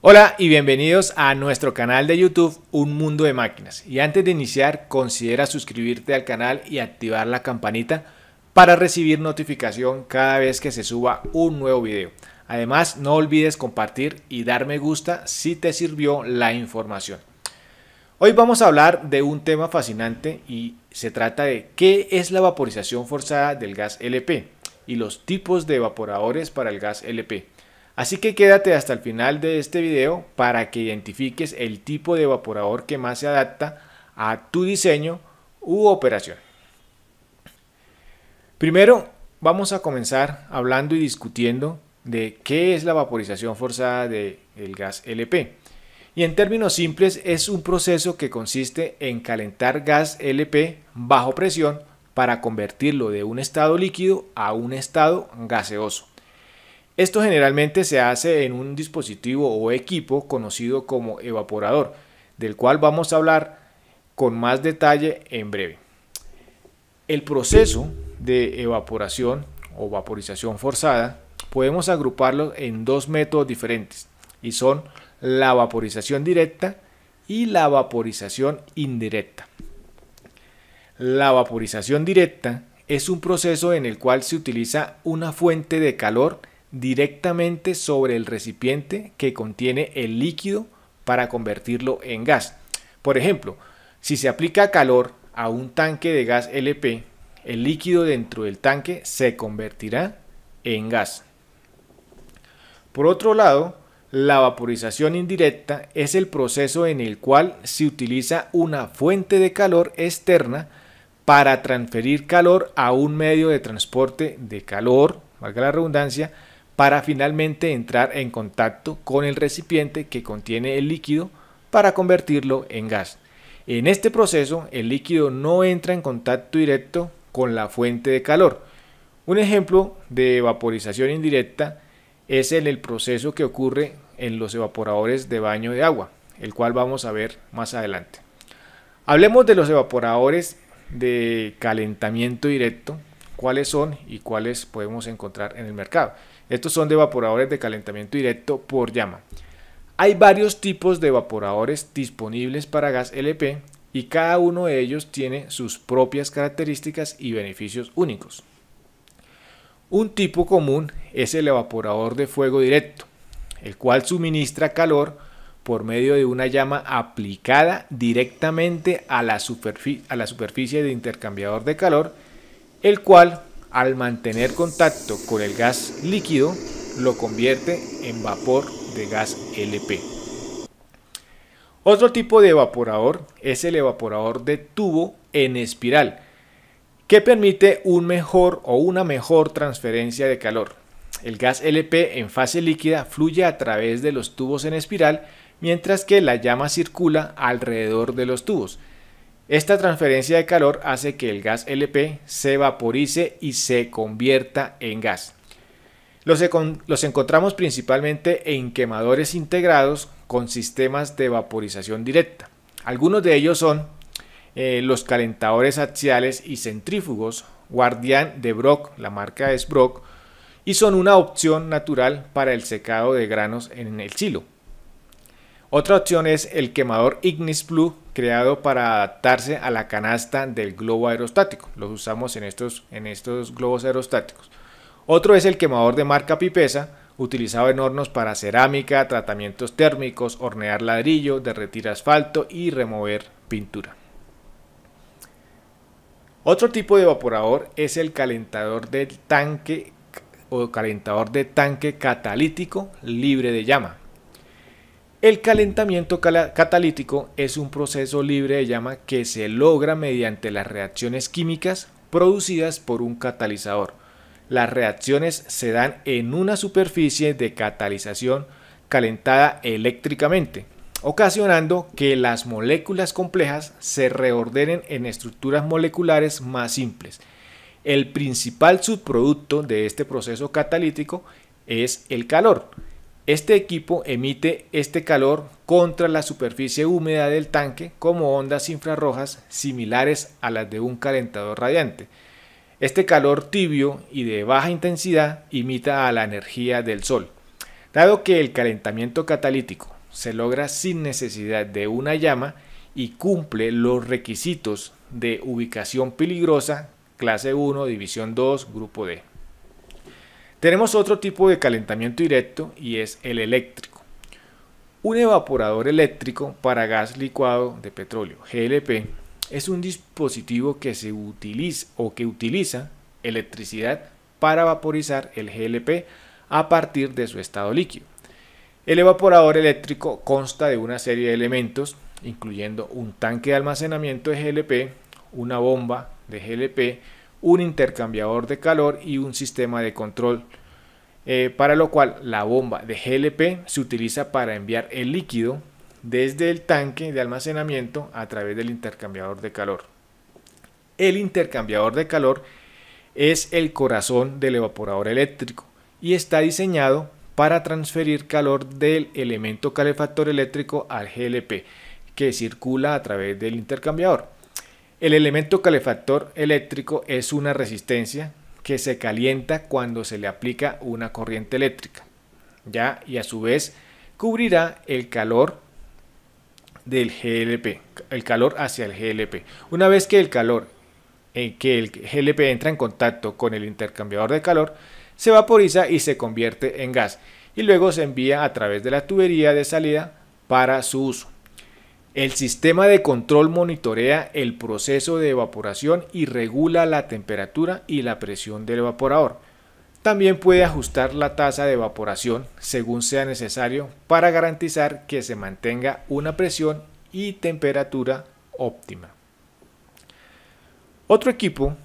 Hola y bienvenidos a nuestro canal de YouTube Un Mundo de Máquinas. Y antes de iniciar, considera suscribirte al canal y activar la campanita para recibir notificación cada vez que se suba un nuevo video. Además, no olvides compartir y dar me gusta si te sirvió la información. Hoy vamos a hablar de un tema fascinante y se trata de qué es la vaporización forzada del gas LP y los tipos de evaporadores para el gas LP. Así que quédate hasta el final de este video para que identifiques el tipo de evaporador que más se adapta a tu diseño u operación. Primero vamos a comenzar hablando y discutiendo de qué es la vaporización forzada del gas LP. Y en términos simples es un proceso que consiste en calentar gas LP bajo presión para convertirlo de un estado líquido a un estado gaseoso. Esto generalmente se hace en un dispositivo o equipo conocido como evaporador, del cual vamos a hablar con más detalle en breve. El proceso de evaporación o vaporización forzada podemos agruparlo en dos métodos diferentes y son la vaporización directa y la vaporización indirecta. La vaporización directa es un proceso en el cual se utiliza una fuente de calor directamente sobre el recipiente que contiene el líquido para convertirlo en gas. Por ejemplo, si se aplica calor a un tanque de gas LP, el líquido dentro del tanque se convertirá en gas. Por otro lado, la vaporización indirecta es el proceso en el cual se utiliza una fuente de calor externa para transferir calor a un medio de transporte de calor, valga la redundancia, para finalmente entrar en contacto con el recipiente que contiene el líquido para convertirlo en gas. En este proceso, el líquido no entra en contacto directo con la fuente de calor. Un ejemplo de vaporización indirecta es en el proceso que ocurre en los evaporadores de baño de agua, el cual vamos a ver más adelante. Hablemos de los evaporadores de calentamiento directo, cuáles son y cuáles podemos encontrar en el mercado. Estos son de evaporadores de calentamiento directo por llama. Hay varios tipos de evaporadores disponibles para gas LP y cada uno de ellos tiene sus propias características y beneficios únicos. Un tipo común es el evaporador de fuego directo, el cual suministra calor por medio de una llama aplicada directamente a la, a la superficie de intercambiador de calor el cual al mantener contacto con el gas líquido lo convierte en vapor de gas LP. Otro tipo de evaporador es el evaporador de tubo en espiral, que permite un mejor o una mejor transferencia de calor. El gas LP en fase líquida fluye a través de los tubos en espiral, mientras que la llama circula alrededor de los tubos, esta transferencia de calor hace que el gas LP se vaporice y se convierta en gas. Los, encontramos principalmente en quemadores integrados con sistemas de vaporización directa. Algunos de ellos son eh, los calentadores axiales y centrífugos Guardian de Brock, la marca es Brock, y son una opción natural para el secado de granos en el silo. Otra opción es el quemador Ignis Blue creado para adaptarse a la canasta del globo aerostático. Los usamos en estos, en estos globos aerostáticos. Otro es el quemador de marca Pipesa, utilizado en hornos para cerámica, tratamientos térmicos, hornear ladrillo, derretir asfalto y remover pintura. Otro tipo de evaporador es el calentador de tanque o calentador de tanque catalítico libre de llama. El calentamiento catalítico es un proceso libre de llama que se logra mediante las reacciones químicas producidas por un catalizador. Las reacciones se dan en una superficie de catalización calentada eléctricamente, ocasionando que las moléculas complejas se reordenen en estructuras moleculares más simples. El principal subproducto de este proceso catalítico es el calor este equipo emite este calor contra la superficie húmeda del tanque como ondas infrarrojas similares a las de un calentador radiante. Este calor tibio y de baja intensidad imita a la energía del sol. Dado que el calentamiento catalítico se logra sin necesidad de una llama y cumple los requisitos de ubicación peligrosa, clase 1, división 2, grupo D. Tenemos otro tipo de calentamiento directo y es el eléctrico. Un evaporador eléctrico para gas licuado de petróleo, GLP, es un dispositivo que se utiliza o que utiliza electricidad para vaporizar el GLP a partir de su estado líquido. El evaporador eléctrico consta de una serie de elementos, incluyendo un tanque de almacenamiento de GLP, una bomba de GLP, un intercambiador de calor y un sistema de control, eh, para lo cual la bomba de GLP se utiliza para enviar el líquido desde el tanque de almacenamiento a través del intercambiador de calor. El intercambiador de calor es el corazón del evaporador eléctrico y está diseñado para transferir calor del elemento calefactor eléctrico al GLP que circula a través del intercambiador. El elemento calefactor eléctrico es una resistencia que se calienta cuando se le aplica una corriente eléctrica, ya y a su vez cubrirá el calor del GLP, el calor hacia el GLP. Una vez que el calor en eh, que el GLP entra en contacto con el intercambiador de calor, se vaporiza y se convierte en gas y luego se envía a través de la tubería de salida para su uso. El sistema de control monitorea el proceso de evaporación y regula la temperatura y la presión del evaporador. También puede ajustar la tasa de evaporación según sea necesario para garantizar que se mantenga una presión y temperatura óptima. Otro equipo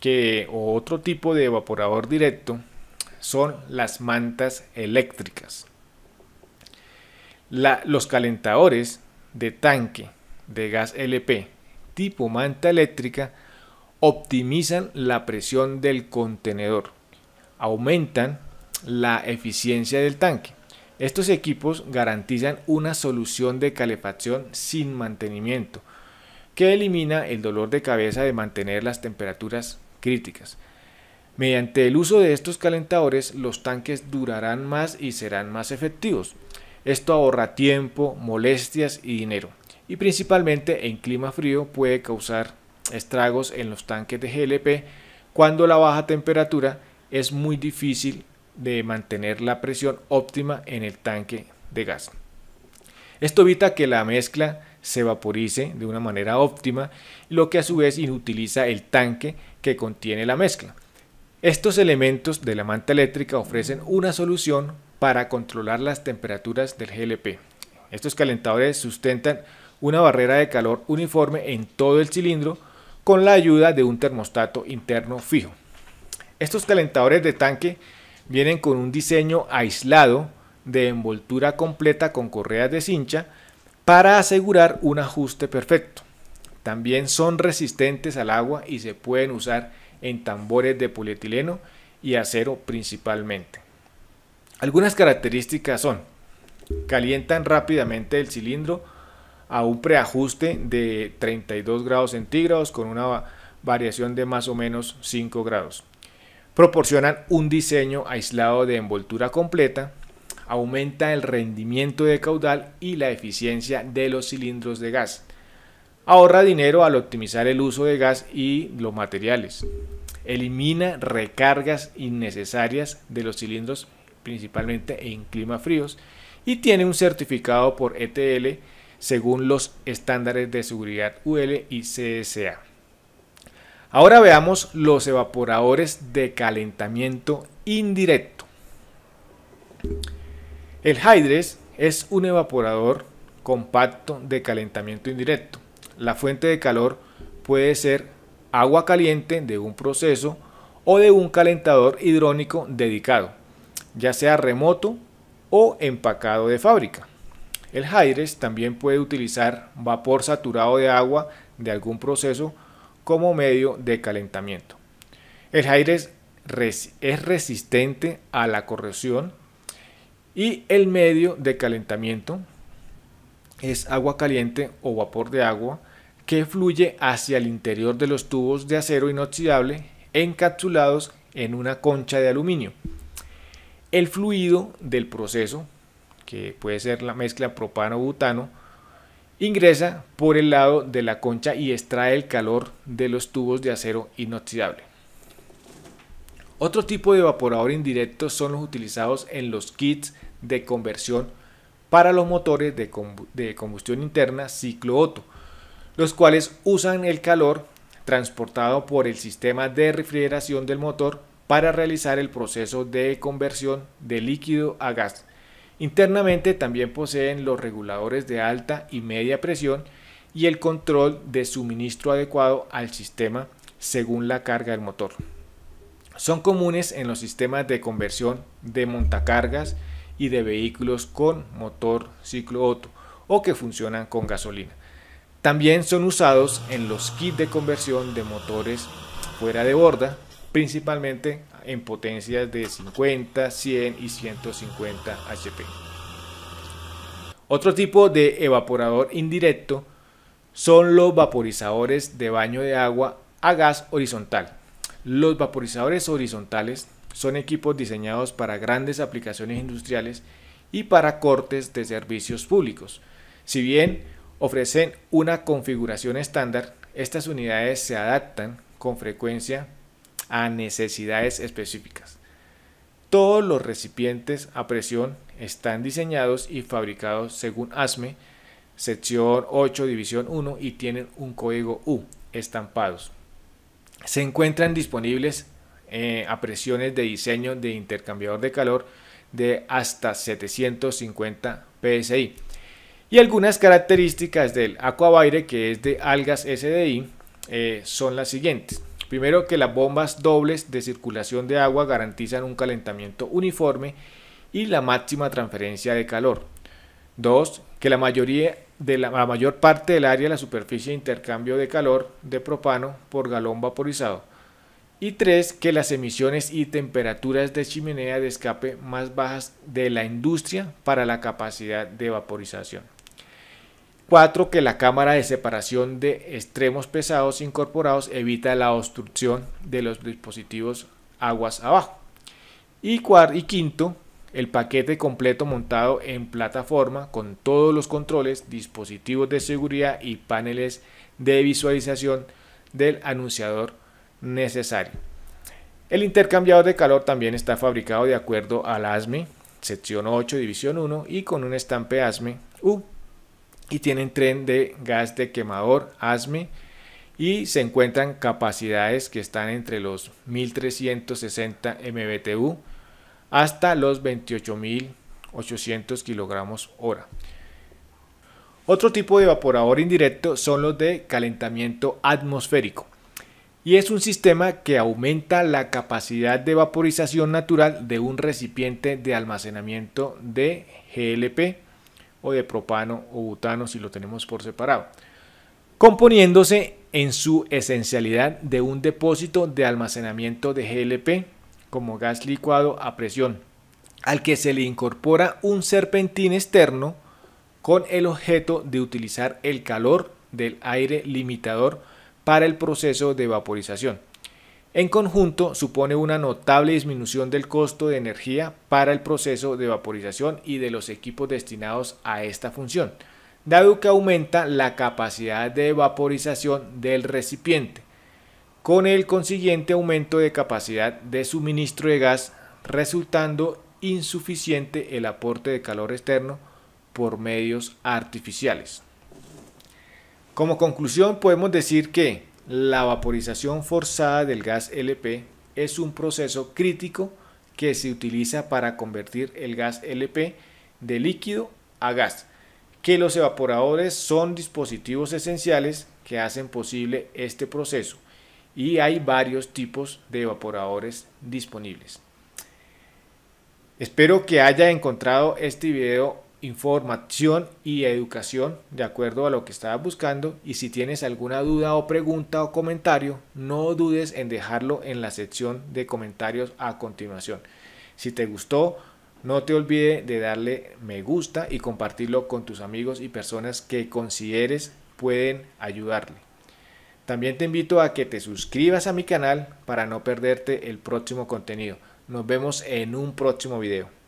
que, o otro tipo de evaporador directo son las mantas eléctricas. los calentadores de tanque de gas LP tipo manta eléctrica optimizan la presión del contenedor, aumentan la eficiencia del tanque. Estos equipos garantizan una solución de calefacción sin mantenimiento, que elimina el dolor de cabeza de mantener las temperaturas críticas. Mediante el uso de estos calentadores, los tanques durarán más y serán más efectivos. Esto ahorra tiempo, molestias y dinero. Y principalmente en clima frío puede causar estragos en los tanques de GLP cuando la baja temperatura es muy difícil de mantener la presión óptima en el tanque de gas. Esto evita que la mezcla se vaporice de una manera óptima, lo que a su vez inutiliza el tanque que contiene la mezcla. Estos elementos de la manta eléctrica ofrecen una solución para controlar las temperaturas del GLP. Estos calentadores sustentan una barrera de calor uniforme en todo el cilindro con la ayuda de un termostato interno fijo. Estos calentadores de tanque vienen con un diseño aislado de envoltura completa con correas de cincha para asegurar un ajuste perfecto. También son resistentes al agua y se pueden usar en tambores de polietileno y acero principalmente. Algunas características son, calientan rápidamente el cilindro a un preajuste de 32 grados centígrados con una variación de más o menos 5 grados. Proporcionan un diseño aislado de envoltura completa, aumenta el rendimiento de caudal y la eficiencia de los cilindros de gas. Ahorra dinero al optimizar el uso de gas y los materiales. Elimina recargas innecesarias de los cilindros principalmente en climas fríos, y tiene un certificado por ETL según los estándares de seguridad UL y CSA. Ahora veamos los evaporadores de calentamiento indirecto. El Hydres es un evaporador compacto de calentamiento indirecto. La fuente de calor puede ser agua caliente de un proceso o de un calentador hidrónico dedicado ya sea remoto o empacado de fábrica. El Jaires también puede utilizar vapor saturado de agua de algún proceso como medio de calentamiento. El Jaires es resistente a la corrosión y el medio de calentamiento es agua caliente o vapor de agua que fluye hacia el interior de los tubos de acero inoxidable encapsulados en una concha de aluminio el fluido del proceso, que puede ser la mezcla propano-butano, ingresa por el lado de la concha y extrae el calor de los tubos de acero inoxidable. Otro tipo de evaporador indirecto son los utilizados en los kits de conversión para los motores de, combustión interna ciclo Otto, los cuales usan el calor transportado por el sistema de refrigeración del motor para realizar el proceso de conversión de líquido a gas. Internamente también poseen los reguladores de alta y media presión y el control de suministro adecuado al sistema según la carga del motor. Son comunes en los sistemas de conversión de montacargas y de vehículos con motor ciclo Otto o que funcionan con gasolina. También son usados en los kits de conversión de motores fuera de borda principalmente en potencias de 50, 100 y 150 HP. Otro tipo de evaporador indirecto son los vaporizadores de baño de agua a gas horizontal. Los vaporizadores horizontales son equipos diseñados para grandes aplicaciones industriales y para cortes de servicios públicos. Si bien ofrecen una configuración estándar, estas unidades se adaptan con frecuencia a necesidades específicas. Todos los recipientes a presión están diseñados y fabricados según ASME, sección 8, división 1 y tienen un código U estampados. Se encuentran disponibles eh, a presiones de diseño de intercambiador de calor de hasta 750 psi y algunas características del aquabaire que es de algas SDI eh, son las siguientes. Primero que las bombas dobles de circulación de agua garantizan un calentamiento uniforme y la máxima transferencia de calor. Dos, Que la, mayoría de la, mayor parte del área de la superficie de intercambio de calor de propano por galón vaporizado. Y tres, Que las emisiones y temperaturas de chimenea de escape más bajas de la industria para la capacidad de vaporización. Cuatro, que la cámara de separación de extremos pesados incorporados evita la obstrucción de los dispositivos aguas abajo. Y, y quinto, el paquete completo montado en plataforma con todos los controles, dispositivos de seguridad y paneles de visualización del anunciador necesario. El intercambiador de calor también está fabricado de acuerdo al ASME, sección 8, división 1 y con un estampe ASME U y tienen tren de gas de quemador ASME y se encuentran capacidades que están entre los 1360 mbtu hasta los 28800 kilogramos hora. Otro tipo de evaporador indirecto son los de calentamiento atmosférico y es un sistema que aumenta la capacidad de vaporización natural de un recipiente de almacenamiento de GLP o de propano o butano si lo tenemos por separado, componiéndose en su esencialidad de un depósito de almacenamiento de GLP como gas licuado a presión, al que se le incorpora un serpentín externo con el objeto de utilizar el calor del aire limitador para el proceso de vaporización. En conjunto, supone una notable disminución del costo de energía para el proceso de vaporización y de los equipos destinados a esta función, dado que aumenta la capacidad de vaporización del recipiente, con el consiguiente aumento de capacidad de suministro de gas, resultando insuficiente el aporte de calor externo por medios artificiales. Como conclusión podemos decir que la vaporización forzada del gas LP es un proceso crítico que se utiliza para convertir el gas LP de líquido a gas, que los evaporadores son dispositivos esenciales que hacen posible este proceso y hay varios tipos de evaporadores disponibles. Espero que haya encontrado este video información y educación de acuerdo a lo que estabas buscando y si tienes alguna duda o pregunta o comentario no dudes en dejarlo en la sección de comentarios a continuación. Si te gustó no te olvides de darle me gusta y compartirlo con tus amigos y personas que consideres pueden ayudarle. También te invito a que te suscribas a mi canal para no perderte el próximo contenido. Nos vemos en un próximo video.